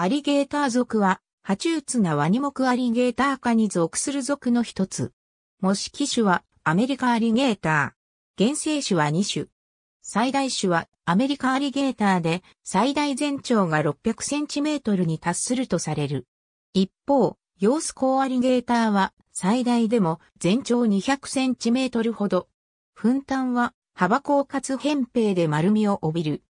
アリゲーター族は、ハチュウツナワニモクアリゲーター科に属する族の一つ。模式種はアメリカアリゲーター。原生種は2種。最大種はアメリカアリゲーターで最大全長が6 0 0トルに達するとされる。一方、ヨースコアリゲーターは最大でも全長2 0 0トルほど。粉炭は幅高かつ扁平で丸みを帯びる。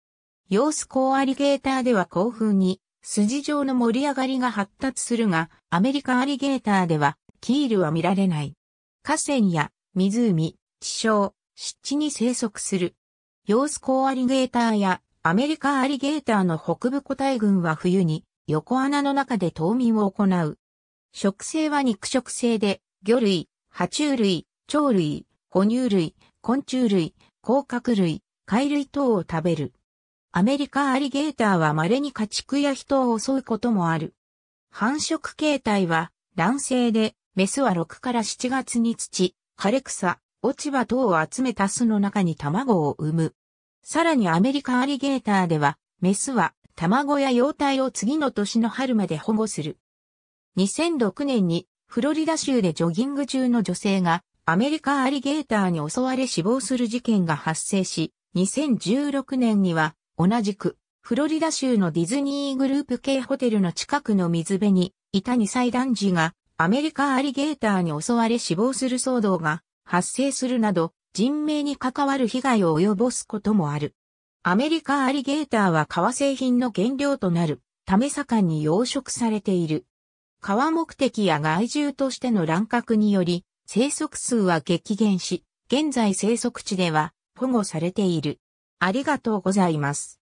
ヨースコアリゲーターでは興奮に筋状の盛り上がりが発達するが、アメリカアリゲーターでは、キールは見られない。河川や湖、地上、湿地に生息する。ヨースコアリゲーターやアメリカアリゲーターの北部個体群は冬に横穴の中で冬眠を行う。食性は肉食性で、魚類、爬虫類、鳥類、哺乳類、昆虫類、甲殻類、貝類等を食べる。アメリカアリゲーターは稀に家畜や人を襲うこともある。繁殖形態は卵性で、メスは6から7月に土、枯れ草、落ち葉等を集めた巣の中に卵を産む。さらにアメリカアリゲーターでは、メスは卵や幼体を次の年の春まで保護する。2006年にフロリダ州でジョギング中の女性がアメリカアリゲーターに襲われ死亡する事件が発生し、2016年には同じく、フロリダ州のディズニーグループ系ホテルの近くの水辺にいた2歳男児がアメリカアリゲーターに襲われ死亡する騒動が発生するなど人命に関わる被害を及ぼすこともある。アメリカアリゲーターは革製品の原料となるため盛んに養殖されている。川目的や害獣としての乱獲により生息数は激減し、現在生息地では保護されている。ありがとうございます。